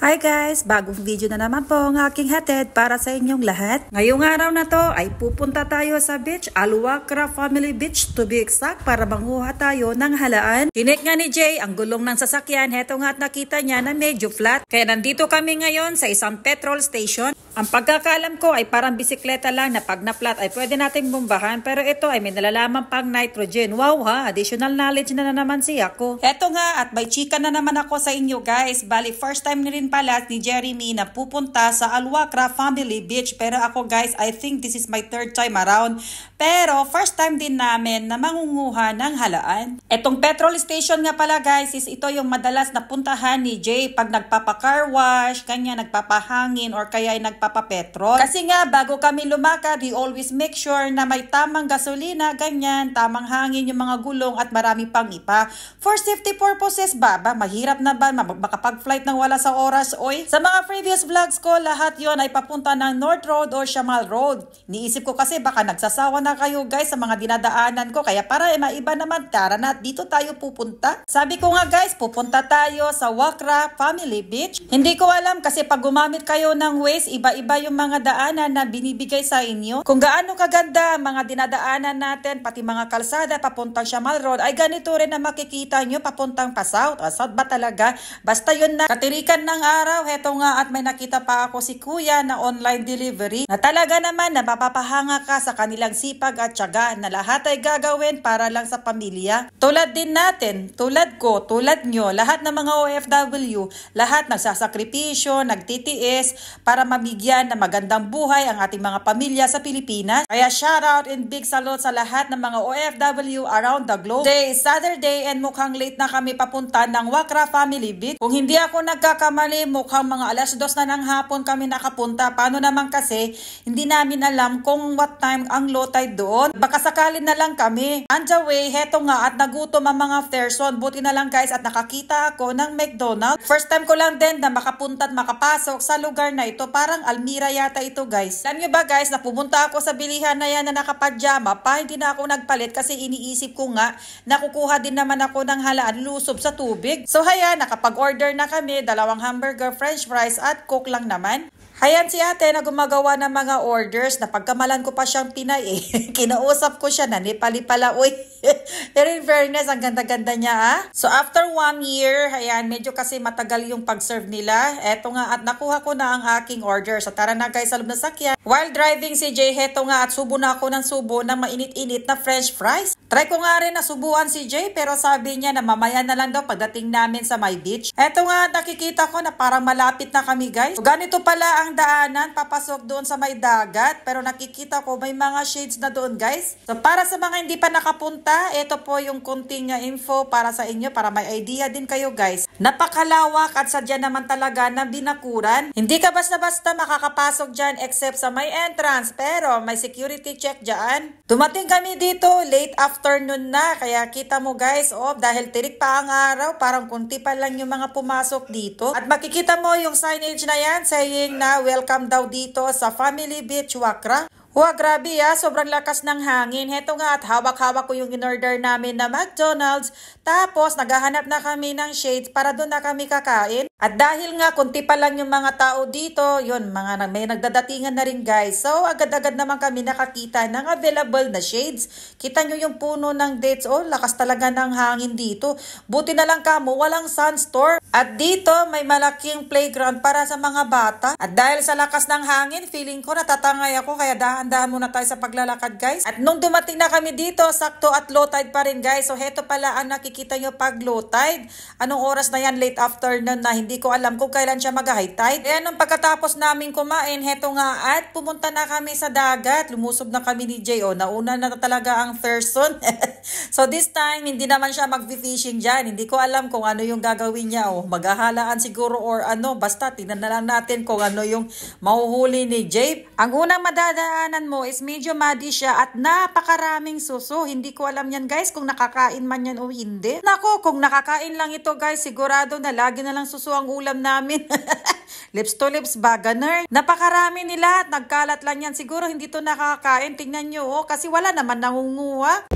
Hi guys! Bagong video na naman po ang aking hatid para sa inyong lahat. Ngayong araw na to ay pupunta tayo sa beach, Aluwakra Family Beach to be exact para manguha tayo ng halaan. Tinik nga ni Jay ang gulong ng sasakyan, heto nga at nakita niya na medyo flat. Kaya nandito kami ngayon sa isang petrol station. Ang pagkakalam ko ay parang bisikleta lang na pag naplat ay pwede nating bumbahan pero ito ay may nalalaman pang nitrogen. Wow ha, additional knowledge na, na naman siya ko. Eto nga at may chika na naman ako sa inyo guys. Bali first time na rin pala ni Jeremy na pupunta sa Alwakra Family Beach pero ako guys I think this is my third time around. Pero first time din namin na mangunguha ng halaan. Etong petrol station nga pala guys is ito yung madalas na puntahan ni Jay pag nagpapa car wash, kanya nagpapahangin or kaya ay Papa Petro. Kasi nga, bago kami lumakad, we always make sure na may tamang gasolina, ganyan, tamang hangin yung mga gulong at marami pang ipa. For safety purposes baba, mahirap na ba makapag-flight nang wala sa oras, oy? Sa mga previous vlogs ko, lahat yon ay papunta ng North Road or Shamal Road. Niisip ko kasi baka nagsasawa na kayo guys sa mga dinadaanan ko, kaya para eh, maiba naman, tara na, dito tayo pupunta. Sabi ko nga guys, pupunta tayo sa Wakra Family Beach. Hindi ko alam kasi pag gumamit kayo ng Waze, iba iba-iba yung mga daanan na binibigay sa inyo. Kung gaano kaganda ang mga dinadaanan natin, pati mga kalsada papuntang Shamal Road, ay ganito rin na makikita nyo papuntang pa South. Uh, ba talaga? Basta yun na katirikan ng araw, heto nga at may nakita pa ako si Kuya na online delivery na talaga naman na mapapahanga ka sa kanilang sipag at tiyaga na lahat ay gagawin para lang sa pamilya. Tulad din natin, tulad ko, tulad nyo, lahat ng mga OFW, lahat nagsasakripisyo, nagtitiis para mabigyan mabigyan ng magandang buhay ang ating mga pamilya sa Pilipinas. Kaya shout out and big salute sa lahat ng mga OFW around the globe. Today is Saturday and mukhang late na kami papunta ng Wakra Family Beach. Kung hindi ako nagkakamali, mukhang mga alas dos na ng hapon kami nakapunta. Paano naman kasi, hindi namin alam kung what time ang low tide doon. Baka sakalin na lang kami. On the way, heto nga at nagutom ang mga person. Buti na lang guys at nakakita ako ng McDonald's. First time ko lang din na makapunta at makapasok sa lugar na ito. Parang Almira yata ito guys. Alam nyo ba guys, na ako sa bilihan na yan na nakapadyama pa, hindi na ako nagpalit kasi iniisip ko nga, nakukuha din naman ako ng halaan lusob sa tubig. So haya, nakapag-order na kami, dalawang hamburger, french fries at coke lang naman. Ayan si ate na gumagawa ng mga orders na pagkamalan ko pa siyang Pinay eh. Kinausap ko siya na Nepali pala. Uy, pero in fairness, ang ganda-ganda niya ah. So after one year, ayan, medyo kasi matagal yung pag-serve nila. Eto nga at nakuha ko na ang aking order. So tara na guys sa loob na sakyan. While driving si Jay, heto nga at subo na ako ng subo ng mainit-init na french fries. Try ko nga rin na subuan si Jay pero sabi niya na mamaya na lang daw pagdating namin sa my beach. Eto nga nakikita ko na parang malapit na kami guys. So ganito pala ang ng daanan papasok doon sa may dagat pero nakikita ko may mga shades na doon guys. So para sa mga hindi pa nakapunta, ito po yung konting ah, info para sa inyo para may idea din kayo guys. Napakalawak at sadya naman talaga ng binakuran. Hindi ka basta-basta makakapasok dyan except sa may entrance pero may security check dyan. Dumating kami dito late afternoon na kaya kita mo guys oh dahil tirik pa ang araw parang kunti pa lang yung mga pumasok dito. At makikita mo yung signage na yan saying na welcome daw dito sa Family Beach Wakra Wa, grabe ah, sobrang lakas ng hangin. Heto nga at hawak-hawak ko yung inorder namin na McDonald's. Tapos naghahanap na kami ng shades para doon na kami kakain. At dahil nga kunti pa lang yung mga tao dito, yun, mga may nagdadatingan na rin guys. So agad-agad naman kami nakakita ng available na shades. Kita nyo yung puno ng dates. Oh, lakas talaga ng hangin dito. Buti na lang kamo, walang sunstorm. At dito may malaking playground para sa mga bata. At dahil sa lakas ng hangin, feeling ko natatangay ako kaya dahil dahan-dahan muna tayo sa paglalakad guys. At nung dumating na kami dito, sakto at low tide pa rin guys. So heto pala ang nakikita nyo pag low tide. Anong oras na yan? Late afternoon na. Hindi ko alam kung kailan siya mag-high tide. Kaya eh, nung pagkatapos namin kumain, heto nga at pumunta na kami sa dagat. Lumusob na kami ni J.O. O, nauna na talaga ang Thurston. so this time, hindi naman siya mag-fishing dyan. Hindi ko alam kung ano yung gagawin niya. Oh, maghahalaan siguro or ano. Basta tingnan na lang natin kung ano yung mahuhuli ni Jay. Ang unang madadaan tingnan mo is medyo muddy siya at napakaraming suso. Hindi ko alam yan guys kung nakakain man yan o hindi. Nako, kung nakakain lang ito guys, sigurado na lagi na lang suso ang ulam namin. lips to lips ba, ganun. Napakarami nila at nagkalat lang yan. Siguro hindi to nakakain. Tingnan nyo, oh, kasi wala naman nangunguha.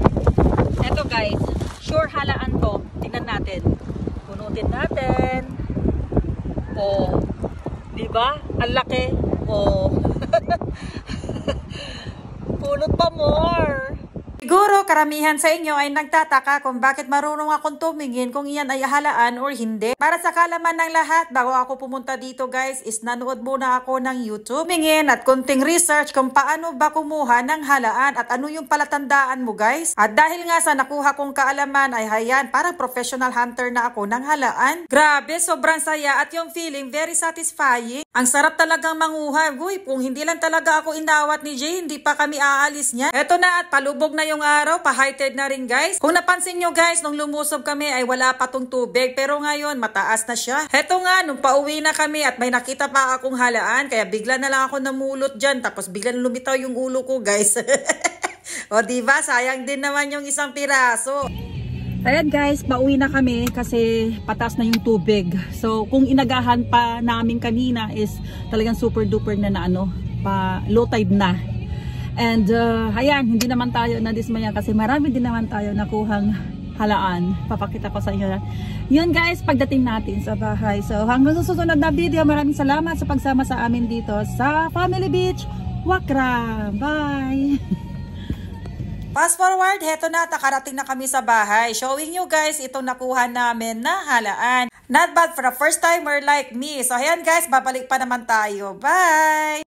Eto guys, sure halaan to. Tingnan natin. Punutin natin. Oh, di ba? Ang laki. Oh. Pulot pa more. Siguro karamihan sa inyo ay nagtataka kung bakit marunong akong tumingin kung iyan ay ahalaan or hindi. Para sa kalaman ng lahat, bago ako pumunta dito guys is nanood muna ako ng YouTube. Tumingin at konting research kung paano ba kumuha ng halaan at ano yung palatandaan mo guys. At dahil nga sa nakuha kong kaalaman ay hayan, parang professional hunter na ako ng halaan. Grabe, sobrang saya at yung feeling very satisfying. Ang sarap talagang manguha. Uy, kung hindi lang talaga ako inawat ni Jay, hindi pa kami aalis niya. Eto na at palubog na yung ngayong araw, pa-heated na rin guys. Kung napansin nyo guys, nung lumusob kami ay wala pa tong tubig. Pero ngayon, mataas na siya. Heto nga, nung pauwi na kami at may nakita pa akong halaan, kaya bigla na lang ako namulot dyan. Tapos bigla na lumitaw yung ulo ko guys. o diba, sayang din naman yung isang piraso. Ayan guys, pauwi na kami kasi patas na yung tubig. So kung inagahan pa namin kanina is talagang super duper na naano, pa low tide na. And uh, ayan, hindi naman tayo na-dismaya kasi marami din naman tayo nakuhang halaan. Papakita ko sa inyo. Yun guys, pagdating natin sa bahay. So hanggang sa susunod na video, maraming salamat sa pagsama sa amin dito sa Family Beach, Wakram. Bye! Fast forward, heto na, takarating na kami sa bahay. Showing you guys, itong nakuha namin na halaan. Not bad for a first timer like me. So ayan guys, babalik pa naman tayo. Bye!